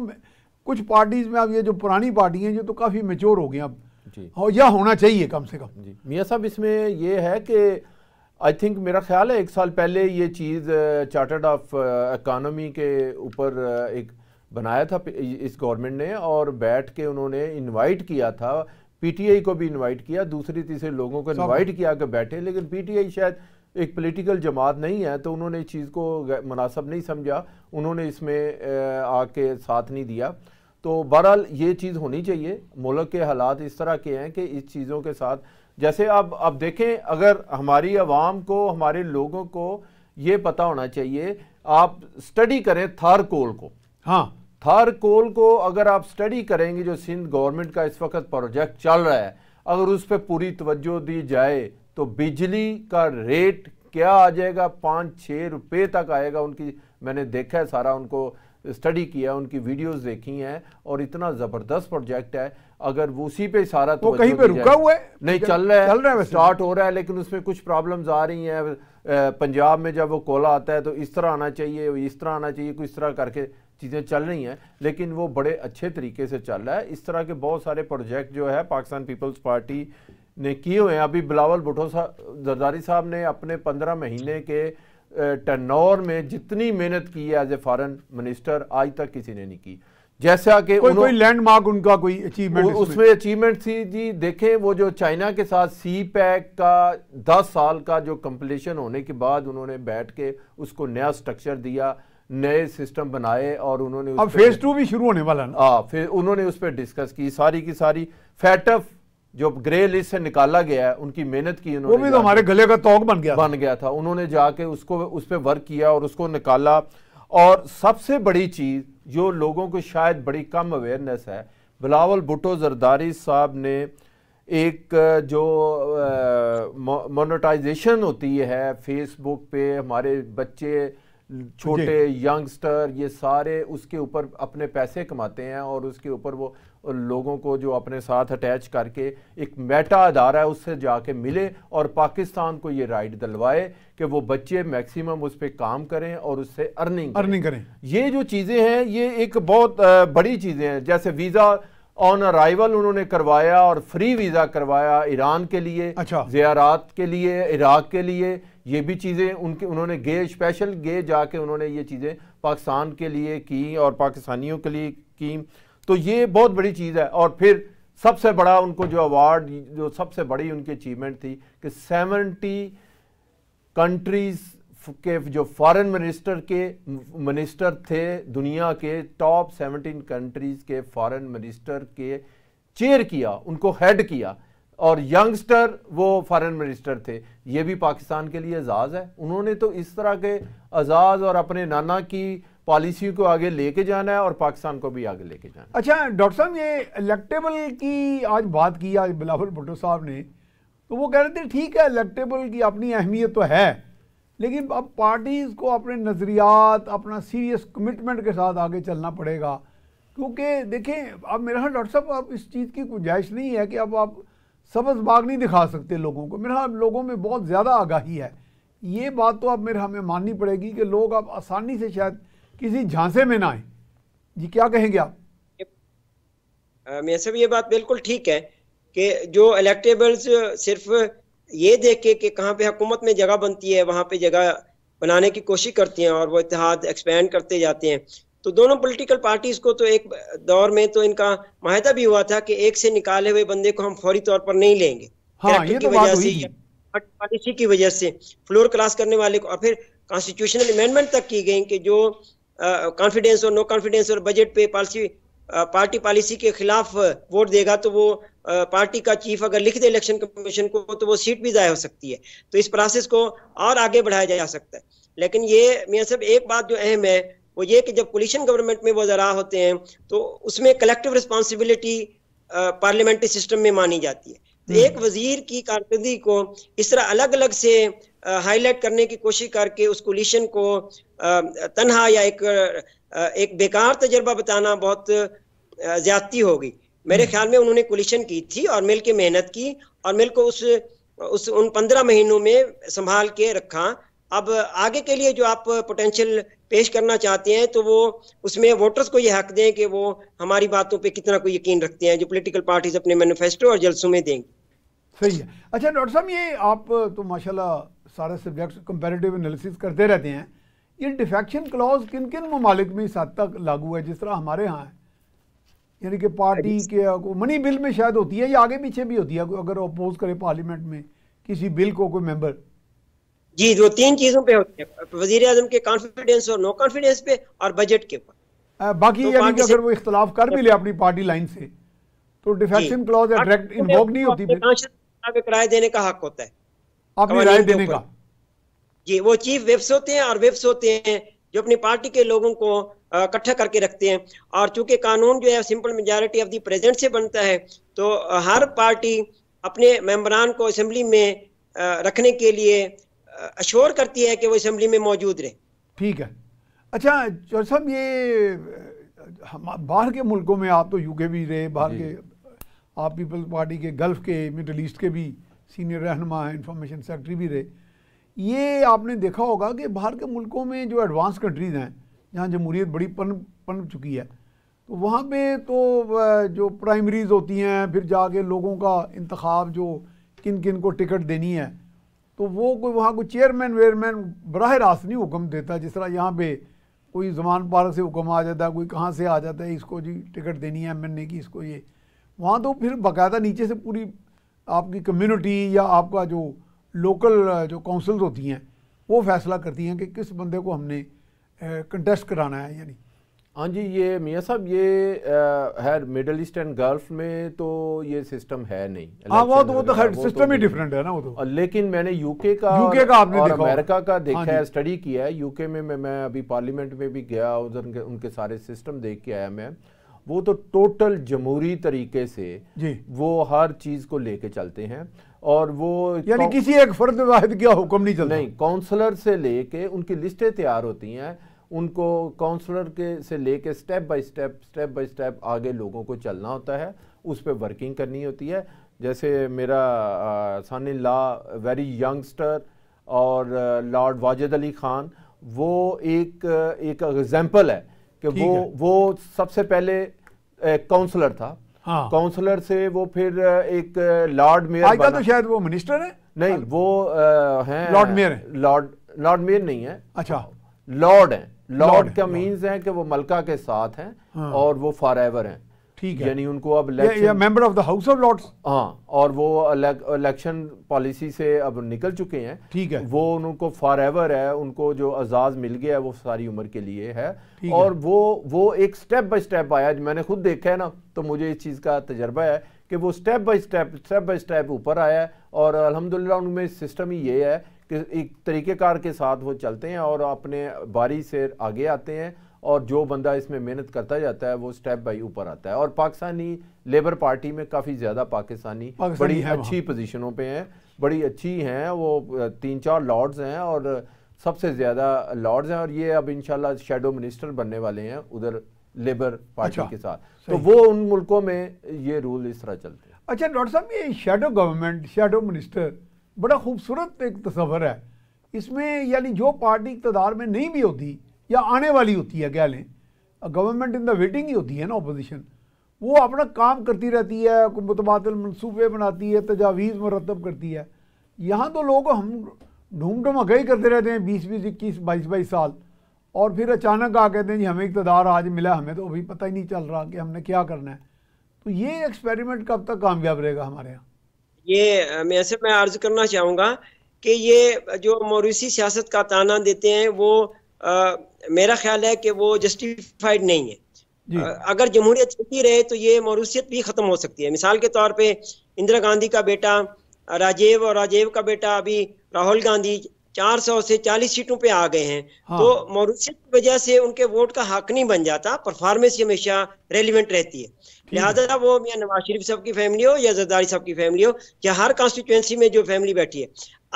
कुछ पार्टीज़ में अब ये जो पुरानी पार्टी हैं ये तो काफ़ी मेच्योर हो गई अब और या होना चाहिए कम से कम जी मियाँ साहब इसमें ये है कि आई थिंक मेरा ख्याल है एक साल पहले ये चीज़ चार्टर्ड ऑफ इकानमी के ऊपर एक बनाया था इस गवर्नमेंट ने और बैठ के उन्होंने इनवाइट किया था पीटीआई को भी इनवाइट किया दूसरी तीसरे लोगों को इनवाइट किया कि बैठे लेकिन पीटीआई शायद एक पॉलिटिकल जमात नहीं है तो उन्होंने इस चीज़ को मुनासब नहीं समझा उन्होंने इसमें आके साथ नहीं दिया तो बहरहाल ये चीज़ होनी चाहिए मुल्क के हालात इस तरह के हैं कि इस चीज़ों के साथ जैसे अब अब देखें अगर हमारी आवाम को हमारे लोगों को ये पता होना चाहिए आप स्टडी करें थारकोल को हाँ थार कोल को अगर आप स्टडी करेंगे जो सिंध गवर्नमेंट का इस वक्त प्रोजेक्ट चल रहा है अगर उस पर पूरी तवज्जो दी जाए तो बिजली का रेट क्या आ जाएगा पाँच छः रुपये तक आएगा उनकी मैंने देखा है सारा उनको स्टडी किया उनकी वीडियोस देखी हैं और इतना ज़बरदस्त प्रोजेक्ट है अगर उसी पे सारा तो कहीं पे रुका हुआ है नहीं चल रहा है चल रहा है स्टार्ट हो रहा है लेकिन उसमें कुछ प्रॉब्लम्स आ रही हैं पंजाब में जब वो कोला आता है तो इस तरह आना चाहिए इस तरह आना चाहिए कुछ तरह करके चीज़ें चल रही हैं लेकिन वो बड़े अच्छे तरीके से चल रहा है इस तरह के बहुत सारे प्रोजेक्ट जो है पाकिस्तान पीपल्स पार्टी ने किए हुए हैं अभी बिलावल भुटो साहब जरदारी साहब ने अपने पंद्रह महीने के टनौर में जितनी मेहनत की है एज ए फॉरन मिनिस्टर आज तक किसी ने नहीं की जैसा कि कोई, कोई लैंडमार्क उनका कोई अचीवमेंट उसमें अचीवमेंट थी जी देखें वो जो चाइना के साथ सी पैक का दस साल का जो कंप्लीशन होने के बाद उन्होंने बैठ के उसको नया स्ट्रक्चर दिया नए सिस्टम बनाए और उन्होंने अब फेज टू भी शुरू होने वाला ना हाँ, फिर उन्होंने उस पर डिस्कस की सारी की सारी फैटअप जो ग्रे लिस्ट से निकाला गया है उनकी मेहनत की उन्होंने वो भी तो हमारे गले का तोक बन गया बन गया था उन्होंने जाके उसको उस पर वर्क किया और उसको निकाला और सबसे बड़ी चीज़ जो लोगों को शायद बड़ी कम अवेयरनेस है बिलावल भुटो जरदारी साहब ने एक जो मोनोटाइजेशन होती है फेसबुक पे हमारे बच्चे छोटे यंगस्टर ये सारे उसके ऊपर अपने पैसे कमाते हैं और उसके ऊपर वो लोगों को जो अपने साथ अटैच करके एक मेटा अदारा है उससे जाके मिले और पाकिस्तान को ये राइट दिलवाए कि वो बच्चे मैक्सिमम उस पर काम करें और उससे अर्निंग अर्निंग करें ये जो चीज़ें हैं ये एक बहुत बड़ी चीज़ें हैं जैसे वीज़ा ऑन अराइवल उन्होंने करवाया और फ्री वीज़ा करवाया ईरान के लिए अच्छा जियारात के लिए इराक के लिए ये भी चीज़ें उनके उन्होंने गए स्पेशल गए जाके उन्होंने ये चीज़ें पाकिस्तान के लिए की और पाकिस्तानियों के लिए की तो ये बहुत बड़ी चीज़ है और फिर सबसे बड़ा उनको जो अवार्ड जो सबसे बड़ी उनकी अचीवमेंट थी कि सेवेंटी कंट्रीज़ के जो फॉरेन मिनिस्टर के मिनिस्टर थे दुनिया के टॉप सेवनटीन कंट्रीज़ के फॉरेन मिनिस्टर के चेयर किया उनको हेड किया और यंगस्टर वो फॉरेन मिनिस्टर थे ये भी पाकिस्तान के लिए एजाज़ है उन्होंने तो इस तरह के एजाज़ और अपने नाना की पॉलिसी को आगे लेके जाना है और पाकिस्तान को भी आगे लेके जाना है अच्छा डॉक्टर साहब ये इलेक्टेबल की आज बात की आज बिलावल भुट्टो साहब ने तो वो कह रहे थे ठीक है इलेक्टेबल की अपनी अहमियत तो है लेकिन अब पार्टीज़ को अपने नज़रियात अपना सीरियस कमिटमेंट के साथ आगे चलना पड़ेगा क्योंकि देखें अब मेरा ख्याल डॉक्टर साहब अब इस चीज़ की गुंजाइश नहीं है कि अब आप सबज बाग नहीं दिखा सकते लोगों को मेरे हाँ लोगों में बहुत ज़्यादा आगाही है ये बात तो अब मेरे हमें हाँ माननी पड़ेगी कि लोग अब आसानी से शायद किसी झांसे में ना आए जी क्या कहेंगे आप मेरे भी ये बात बिल्कुल ठीक है कि जो इलेक्टेबल्स सिर्फ ये देख के कि कहाँ पे हुकूमत में जगह बनती है वहाँ पे जगह बनाने की कोशिश करती हैं और वो इतिहाद एक्सपेंड करते जाते हैं तो दोनों पॉलिटिकल पार्टीज को तो एक दौर में तो इनका माहिदा भी हुआ था कि एक से निकाले हुए बंदे को हम फौरी तौर पर नहीं लेंगे हाँ, ये पॉलिसी तो की वजह से फ्लोर क्लास करने वाले को और फिर कॉन्स्टिट्यूशनल अमेंडमेंट तक की गई कि जो कॉन्फिडेंस और नो कॉन्फिडेंस और बजट पे पॉलिसी पार्टी पॉलिसी के खिलाफ वोट देगा तो वो पार्टी का चीफ अगर लिख दे इलेक्शन कमीशन को तो वो सीट भी जाया हो सकती है तो इस प्रोसेस को और आगे बढ़ाया जा सकता है लेकिन ये मियाँ सब एक बात जो अहम है वो ये कि जब पोलिशन गवर्नमेंट में वो जरा होते हैं तो उसमें कलेक्टिव रिस्पॉन्सिबिलिटी पार्लियामेंट्री सिस्टम में मानी जाती है तो हम्म। एक वजीर की कारकर्दगी को इस तरह अलग अलग से हाईलाइट करने की कोशिश करके उस पोलिशन को तनहा या एक एक बेकार तजर्बा बताना बहुत ज्यादती होगी मेरे हम्म। ख्याल में उन्होंने कोलिशन की थी और मिल के मेहनत की और मिल को उस उस उन पंद्रह महीनों में संभाल के रखा अब आगे के लिए जो आप पोटेंशियल पेश करना चाहते हैं तो वो उसमें वोटर्स को ये हक दें कि वो हमारी बातों पे कितना कोई यकीन रखते हैं जो पॉलिटिकल पार्टीज अपने मैनिफेस्टो और जलसों में देंगे सही है अच्छा डॉक्टर साहब ये आप तो माशाल्लाह सारे सब्जेक्ट कंपेरेटिव एनालिसिस करते रहते हैं ये डिफेक्शन क्लॉज किन किन ममालिक में इस हद तक लागू है जिस तरह हमारे यहाँ है यानी कि पार्टी के मनी बिल में शायद होती है या आगे पीछे भी होती है अगर अपोज करे पार्लियामेंट में किसी बिल को कोई मेम्बर जी वो तीन चीजों पे होती है वजीर आजम के कॉन्फिडेंस और नो कॉन्फिडेंस पे और बजट के ऊपर बाकी तो यानी कि अगर वो इख्तलाफ कर भी ले अपनी पार्टी लाइन से तो डिफेक्शन क्लॉज या डायरेक्ट इन्वॉल्व नहीं होती फिर राय देने का हक होता है अपनी राय देने का जी वो चीफ वेब्स होते हैं और वेब्स होते हैं जो अपनी पार्टी के लोगों को इकट्ठा करके रखते हैं और चूंकि कानून जो है simple majority of the present से बनता है तो हर पार्टी अपने मेम्बरान को असेंबली में रखने के लिए अशोर करती है कि वो इसम्बली में मौजूद रहे ठीक है अच्छा चौर साहब ये बाहर के मुल्कों में आप तो यूके भी रहे बाहर के आप पीपल्स पार्टी के गल्फ़ के मिडल ईस्ट के भी सीनियर रहनमा इंफॉर्मेशन सेक्रेटरी भी रहे ये आपने देखा होगा कि बाहर के मुल्कों में जो एडवांस कंट्रीज़ हैं जहाँ जमहूरीत बड़ी पन पन चुकी है तो वहाँ पे तो जो प्राइमरीज़ होती हैं फिर जाके लोगों का इंतखब जो किन किन को टिकट देनी है तो वो कोई वहाँ कोई चेयरमैन वेयरमैन बरह रास्त नहीं हुक्म देता जिस तरह यहाँ पे कोई जमान पार्क से हुक्म आ जाता है कोई कहाँ से आ जाता है इसको जी टिकट देनी है एम की इसको ये वहाँ तो फिर बाकायदा नीचे से पूरी आपकी कम्युनिटी या आपका जो लोकल जो काउंसिल्स होती हैं वो फैसला करती हैं कि किस बंदे को हमने कंटेस्ट कराना है यानी हाँ जी ये मियाँ साहब ये है मिडल ईस्ट एंड गल्फ में तो ये सिस्टम है नहीं आ, हाँ, वो तो वो तो हर सिस्टम तो ही डिफरेंट है ना वो तो लेकिन मैंने यूके का यूके का आपने और अमेरिका का हाँ देखा हाँ है स्टडी किया है यूके में मैं, मैं अभी पार्लियामेंट में भी गया उधर उनके, उनके सारे सिस्टम देख के आया मैं वो तो टोटल जमहूरी तरीके से वो हर चीज़ को लेके चलते हैं और वो यानी किसी एक फर्द वाहिद का हुक्म नहीं चलता नहीं काउंसलर से लेके उनकी लिस्टें तैयार होती हैं उनको काउंसलर के से लेके step by step step by step आगे लोगों को चलना होता है उस पर वर्किंग करनी होती है जैसे मेरा सानी ला वेरी यंगस्टर और लॉर्ड वाजिद अली खान वो एक एक एग्जाम्पल है कि वो है। वो सबसे पहले काउंसलर था हाँ। काउंसलर से वो फिर एक लॉर्ड मेयर आजकल तो शायद वो मिनिस्टर है नहीं वो आ, हैं lord mayor lord lord mayor नहीं है अच्छा लॉर्ड है लॉर्ड का मीन्स है कि वो मलका के साथ हैं हाँ। और वो फॉर एवर है ठीक है यानी उनको अब member of the House of Lords हाँ और वो इलेक्शन पॉलिसी से अब निकल चुके हैं ठीक है वो उनको फॉर एवर है उनको जो अजाज मिल गया है वो सारी उम्र के लिए है और है। वो वो एक स्टेप बाय स्टेप आया मैंने खुद देखा है ना तो मुझे इस चीज़ का तजर्बा है कि वो step by step step by step ऊपर आया है और अलहमदुल्ला उनमें सिस्टम ही ये है एक तरीक़ेकार के साथ वो चलते हैं और अपने बारी से आगे आते हैं और जो बंदा इसमें मेहनत करता जाता है वो स्टेप बाई ऊपर आता है और पाकिस्तानी लेबर पार्टी में काफ़ी ज़्यादा पाकिस्तानी, बड़ी अच्छी पोजिशनों पर हैं बड़ी अच्छी हैं वो तीन चार लॉर्ड्स हैं और सबसे ज़्यादा लॉर्ड्स हैं और ये अब इन शेडो मिनिस्टर बनने वाले हैं उधर लेबर पार्टी अच्छा, के साथ तो वो उन मुल्कों में ये रूल इस तरह चलते हैं अच्छा डॉक्टर साहब ये शेडो गवर्नमेंट शेडो मिनिस्टर बड़ा खूबसूरत एक तस्वर है इसमें यानी जो पार्टी इकतदार में नहीं भी होती या आने वाली होती है कह लें गवर्नमेंट इन द वेटिंग ही होती है ना अपोजिशन वो अपना काम करती रहती है मुतबादल मनसूबे बनाती है तजावीज़ मरतब करती है यहाँ तो लोग हम ढूम ढमका ही करते रहते हैं बीस बीस इक्कीस बाईस बाईस साल और फिर अचानक आ कहते हैं जी हमें इकतदार आज मिला हमें तो अभी पता ही नहीं चल रहा कि हमने क्या करना है तो ये एक्सपेरिमेंट कब तक कामयाब रहेगा हमारे यहाँ ये मैं ऐसे मैं अर्ज करना चाहूँगा कि ये जो मौरूसी सियासत का ताना देते हैं वो आ, मेरा ख्याल है कि वो जस्टिफाइड नहीं है आ, अगर जमहूरियत चलती रहे तो ये मौरूसीत भी ख़त्म हो सकती है मिसाल के तौर पे इंदिरा गांधी का बेटा राजीव और राजीव का बेटा अभी राहुल गांधी 400 से 40 सीटों पे आ गए हैं हाँ। तो मौरूसीत की वजह से उनके वोट का हक नहीं बन जाता परफॉर्मेंस हमेशा रेलिवेंट रहती है लिहाजा वो मियाँ नवाज शरीफ साहब की फैमिली हो या जरदारी साहब की फैमिली हो या हर कॉन्स्टिट्यूंसी में जो फैमिली बैठी है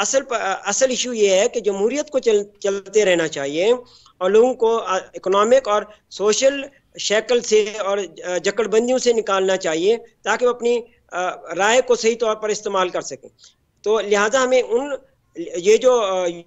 असल असल इशू ये है कि जमहूरियत को चल, चलते रहना चाहिए और लोगों को इकोनॉमिक और सोशल शैकल से और जकड़बंदियों से निकालना चाहिए ताकि वो अपनी राय को सही तौर पर इस्तेमाल कर सकें तो लिहाजा हमें उन ये जो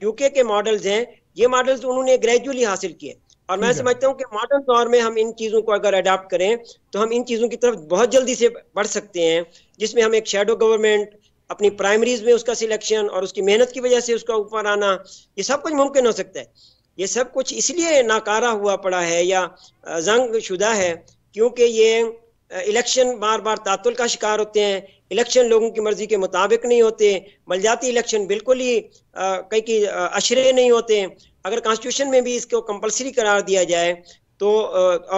यूके के मॉडल्स हैं ये मॉडल्स उन्होंने ग्रेजुअली हासिल किए और मैं समझता हूँ कि मॉडर्न दौर में हम इन चीज़ों को अगर अडाप्ट करें तो हम इन चीज़ों की तरफ बहुत जल्दी से बढ़ सकते हैं जिसमें हम एक शेडो गवर्नमेंट अपनी प्राइमरीज में उसका सिलेक्शन और उसकी मेहनत की वजह से उसका ऊपर आना ये सब कुछ मुमकिन हो सकता है ये सब कुछ इसलिए नाकारा हुआ पड़ा है या जंग शुदा है क्योंकि ये इलेक्शन बार बार तातुल का शिकार होते हैं इलेक्शन लोगों की मर्जी के मुताबिक नहीं होते बलजाती इलेक्शन बिल्कुल ही कहीं की अशरे नहीं होते अगर कॉन्स्टिट्यूशन में भी इसको कंपलसरी करार दिया जाए तो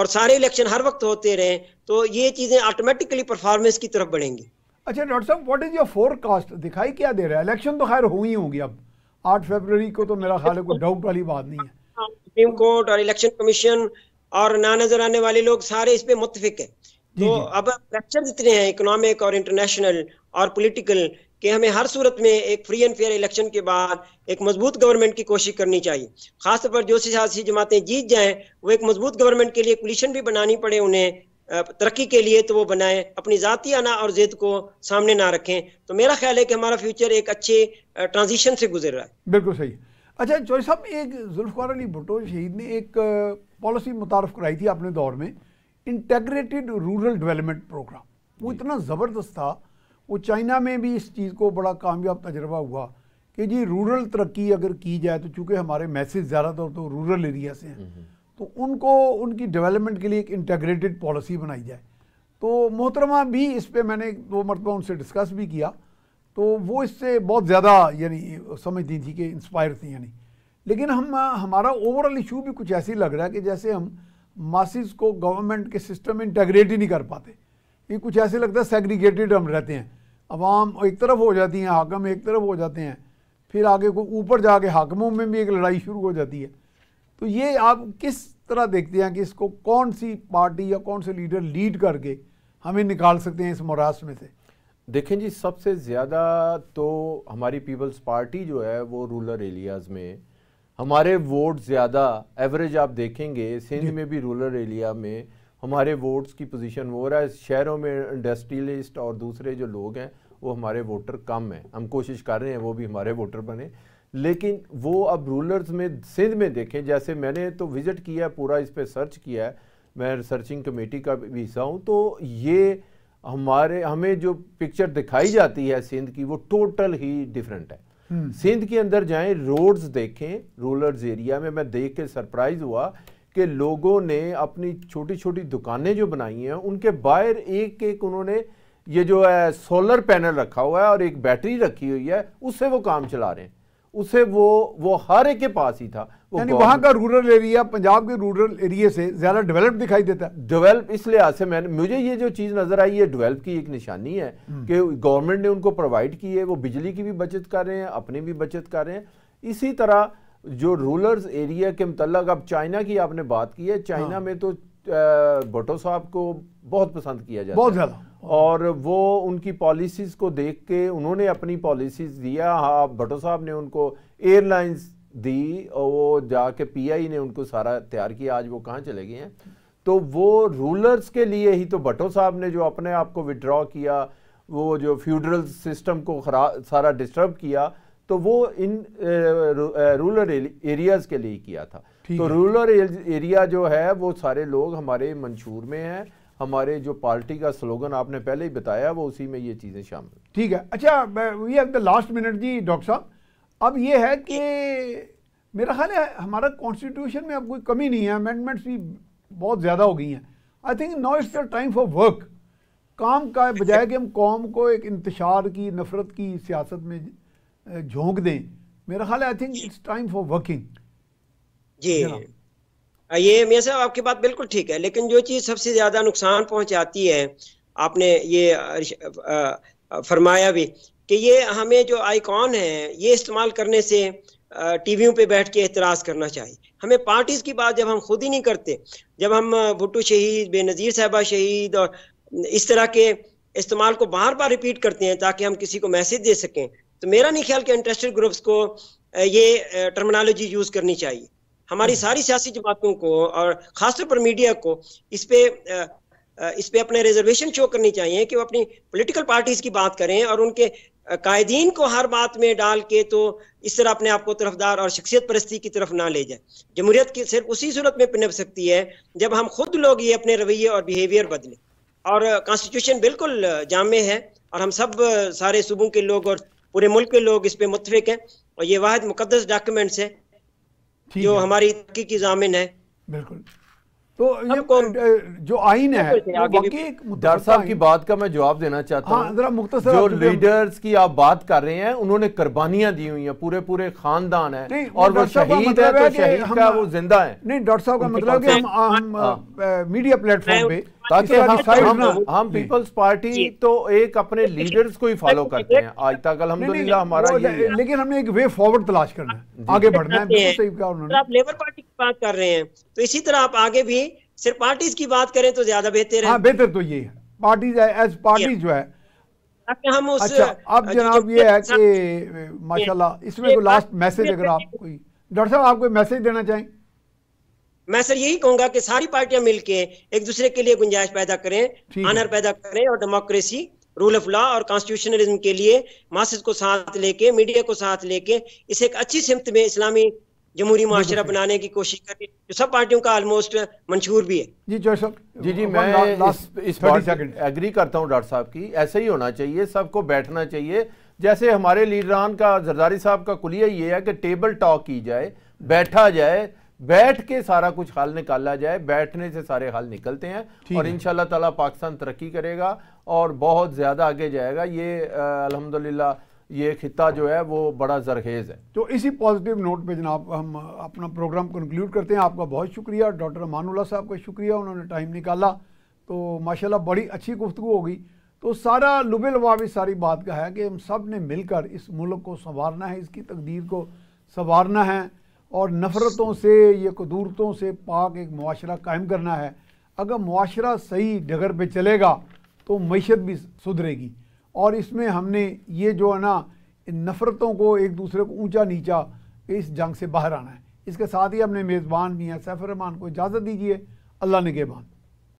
और सारे इलेक्शन हर वक्त होते रहे तो ये चीज़ें ऑटोमेटिकली परफॉर्मेंस की तरफ बढ़ेंगी अच्छा डॉक्टर साहब व्हाट इज़ योर फोरकास्ट दिखाई क्या दे रहा है इलेक्शन तो खैर हुई होंगी अब आठ फरवरी को तो मेरा ख्याल है कोई डाउट वाली बात नहीं है सुप्रीम कोर्ट और इलेक्शन कमीशन और ना नजर आने वाले लोग सारे इस पे मुतफिक है तो अब प्रेशर इतने हैं इकोनॉमिक और इंटरनेशनल और पॉलिटिकल कि हमें हर सूरत में एक फ्री एंड फेयर इलेक्शन के बाद एक मजबूत गवर्नमेंट की कोशिश करनी चाहिए खासतौर पर जो सियासी जमातें जीत जाएं वो एक मजबूत गवर्नमेंट के लिए पोलिशन भी बनानी पड़े उन्हें तरक्की के लिए तो वो बनाएं अपनी ज़ाती आना और जिद को सामने ना रखें तो मेरा ख्याल है कि हमारा फ्यूचर एक अच्छे ट्रांजिशन से गुजर रहा है बिल्कुल सही अच्छा चौधरी साहब एक जुल्फ़ार अली भुट्टो शहीद ने एक पॉलिसी मुतारफ़ कराई थी अपने दौर में इंटेग्रेटेड रूरल डेवलपमेंट प्रोग्राम वो इतना ज़बरदस्त था वो चाइना में भी इस चीज़ को बड़ा कामयाब तजर्बा हुआ कि जी रूरल तरक्की अगर की जाए तो चूँकि हमारे मैसेज ज़्यादातर तो रूरल एरिया से हैं हम्म, हम्म। तो उनको उनकी डेवलपमेंट के लिए एक इंटेग्रेटेड पॉलिसी बनाई जाए तो मोहतरमा भी इस पर मैंने दो मरतबा उनसे डिस्कस भी किया तो वो इससे बहुत ज़्यादा यानी समझती थी कि इंस्पायर थी यानी लेकिन हम हमारा ओवरऑल इशू भी कुछ ऐसे लग रहा है कि जैसे हम मासिस को गवर्नमेंट के सिस्टम में इंटेग्रेट ही नहीं कर पाते ये कुछ ऐसे लगता है सेग्रीगेटेड हम रहते हैं अवाम एक तरफ हो जाती हैं हाकम एक तरफ हो जाते हैं फिर आगे को ऊपर जाके हाकमों में भी एक लड़ाई शुरू हो जाती है तो ये आप किस तरह देखते हैं कि इसको कौन सी पार्टी या कौन से लीडर लीड करके हमें निकाल सकते हैं इस मोरास में से देखें जी सबसे ज़्यादा तो हमारी पीपल्स पार्टी जो है वो रूरल एरियाज़ में हमारे वोट ज़्यादा एवरेज आप देखेंगे सिंध में भी रूरल एरिया में हमारे वोट्स की पोजीशन वो रहा है शहरों में इंडस्ट्रियलिस्ट और दूसरे जो लोग हैं वो हमारे वोटर कम हैं हम कोशिश कर रहे हैं वो भी हमारे वोटर बने लेकिन वो अब रूलर्स में सिंध में देखें जैसे मैंने तो विज़िट किया है पूरा इस पर सर्च किया है मैं रिसर्चिंग कमेटी का भी हिस्सा हूँ तो ये हमारे हमें जो पिक्चर दिखाई जाती है सिंध की वो टोटल ही डिफरेंट है हम्म। सिंध के अंदर जाएं रोड्स देखें रूरल्स एरिया में मैं देख के सरप्राइज हुआ कि लोगों ने अपनी छोटी छोटी दुकानें जो बनाई हैं उनके बाहर एक एक उन्होंने ये जो है सोलर पैनल रखा हुआ है और एक बैटरी रखी हुई है उससे वो काम चला रहे हैं उसे वो वो हर एक के पास ही था यानी वहाँ का रूरल एरिया पंजाब के रूरल एरिया से ज़्यादा डेवलप दिखाई देता है डेवलप इस लिहाज से मैंने मुझे ये जो चीज़ नज़र आई ये डेवलप की एक निशानी है हम्म। कि गवर्नमेंट ने उनको प्रोवाइड की है वो बिजली की भी बचत कर रहे हैं अपनी भी बचत कर रहे हैं इसी तरह जो रूरल एरिया के मतलब अब चाइना की आपने बात की है चाइना हाँ। में तो भुटो साहब को बहुत पसंद किया जाता बहुत ज़्यादा और वो उनकी पॉलिसीज़ को देख के उन्होंने अपनी पॉलिसीज़ दिया हाँ भट्टो साहब ने उनको एयरलाइंस दी और वो जाके पीआई ने उनको सारा तैयार किया आज वो कहाँ चले गए हैं तो वो रूलर्स के लिए ही तो भट्टो साहब ने जो अपने आप को विड्रॉ किया वो जो फ्यूडरल सिस्टम को खराब सारा डिस्टर्ब किया तो वो इन रूलर एरियाज के लिए किया था तो रूलर एरिया जो है वो सारे लोग हमारे मंशूर में हैं हमारे जो पार्टी का स्लोगन आपने पहले ही बताया वो उसी में ये चीज़ें शामिल ठीक है अच्छा ये द लास्ट मिनट जी डॉक्टर साहब अब ये है कि मेरा ख्याल है हमारा कॉन्स्टिट्यूशन में अब कोई कमी नहीं है अमेंडमेंट्स भी बहुत ज़्यादा हो गई हैं I think now it's the time for work काम का बजाय कि हम कौम को एक इंतशार की नफरत की सियासत में झोंक दें मेरा ख्याल है I think it's time for working जी ये मियाँ साहब आपकी बात बिल्कुल ठीक है लेकिन जो चीज़ सबसे ज़्यादा नुकसान पहुँचाती है आपने ये फरमाया भी कि ये हमें जो आइकॉन है ये इस्तेमाल करने से टीवियों पे बैठ के एतराज़ करना चाहिए हमें पार्टीज़ की बात जब हम खुद ही नहीं करते जब हम भुट्टो शहीद बेनज़ीर साहबा शहीद और इस तरह के इस्तेमाल को बार बार रिपीट करते हैं ताकि हम किसी को मैसेज दे सकें तो मेरा नहीं ख्याल कि इंटरेस्टेड ग्रुप्स को ये टर्मिनोलॉजी यूज़ करनी चाहिए हमारी हाँ। सारी सियासी जमातों को और खासतौर पर मीडिया को इस पे इस पे अपने रिजर्वेशन शो करनी चाहिए कि वो अपनी पॉलिटिकल पार्टीज की बात करें और उनके कायदीन को हर बात में डाल के तो इस तरह अपने आप को तरफदार और शख्सियत परस्ती की तरफ ना ले जाए जमहूरियत की सिर्फ उसी सूरत में पिनप सकती है जब हम खुद लोग ये अपने रवैये और बिहेवियर बदलें और कॉन्स्टिट्यूशन बिल्कुल जामे है और हम सब सारे सूबों के लोग और पूरे मुल्क के लोग इस पर मुतफिक हैं और ये वाद मुकदस डॉक्यूमेंट्स हैं जो हमारी इक्की की जामिन है बिल्कुल तो ये जो आईन है डॉक्टर साहब की बात का मैं जवाब देना चाहता हाँ, हूँ हाँ, मुख्तसर जो लीडर्स की आप बात कर रहे हैं उन्होंने कुर्बानियां दी हुई हैं पूरे पूरे खानदान है और वो शहीद मतलब तो है तो शहीद का वो जिंदा है नहीं डॉक्टर साहब का मतलब कि हम हाँ। मीडिया प्लेटफॉर्म पे ताकि हम हम हम पीपल्स पार्टी तो एक अपने लीडर्स को ही फॉलो करते हैं आज तक अलहमदुल्ला तो हमारा ये लेकिन हमने एक वे फॉरवर्ड तलाश करना है आगे बढ़ना है आप लेबर पार्टी की बात कर रहे हैं तो इसी तरह आप आगे भी सिर्फ पार्टीज की बात करें तो ज्यादा बेहतर है हाँ, बेहतर तो ये है पार्टीज एज पार्टी जो है हम उस अच्छा अब जनाब ये है कि माशाल्लाह इसमें कोई लास्ट मैसेज अगर आप कोई डॉक्टर साहब आप कोई मैसेज देना चाहें मैं सर यही कहूंगा कि सारी पार्टियां मिलकर एक दूसरे के लिए गुंजाइश पैदा करें आनर पैदा करें और डेमोक्रेसी रूल ऑफ लॉ और कॉन्स्टिट्यूशनलिज्म के लिए मासिस को साथ लेके मीडिया को साथ लेके इसे एक अच्छी सिमत में इस्लामी जमहूरी माशरा बनाने की कोशिश करें जो सब पार्टियों का ऑलमोस्ट मंशूर भी है जी जो जी जी मैं इस बात एग्री करता हूँ डॉक्टर साहब की ऐसे ही होना चाहिए सबको बैठना चाहिए जैसे हमारे लीडरान का जरदारी साहब का कुलिया ये है कि टेबल टॉक की जाए बैठा जाए बैठ के सारा कुछ हाल निकाला जाए बैठने से सारे हाल निकलते हैं और इनशाला तला पाकिस्तान तरक्की करेगा और बहुत ज़्यादा आगे जाएगा ये अलहमदिल्ला ये खिता जो है वो बड़ा जरखेज़ है तो इसी पॉजिटिव नोट पे जनाब हम अपना प्रोग्राम कंक्लूड करते हैं आपका बहुत शुक्रिया डॉक्टर मानुल्ला साहब का शुक्रिया उन्होंने टाइम निकाला तो माशाल्लाह बड़ी अच्छी गुफ्तु होगी तो सारा लुबे लवाब इस सारी बात का है कि हम सब ने मिलकर इस मुल्क को संवारना है इसकी तकदीर को संवारना है और नफ़रतों से या कदूरतों से पाक एक माशरा कायम करना है अगर माशरा सही डगर पे चलेगा तो मीशत भी सुधरेगी और इसमें हमने ये जो है ना नफ़रतों को एक दूसरे को ऊंचा नीचा इस जंग से बाहर आना है इसके साथ ही हमने मेज़बान मियाँ सैफर रहमान को इजाज़त दीजिए अल्लाह ने के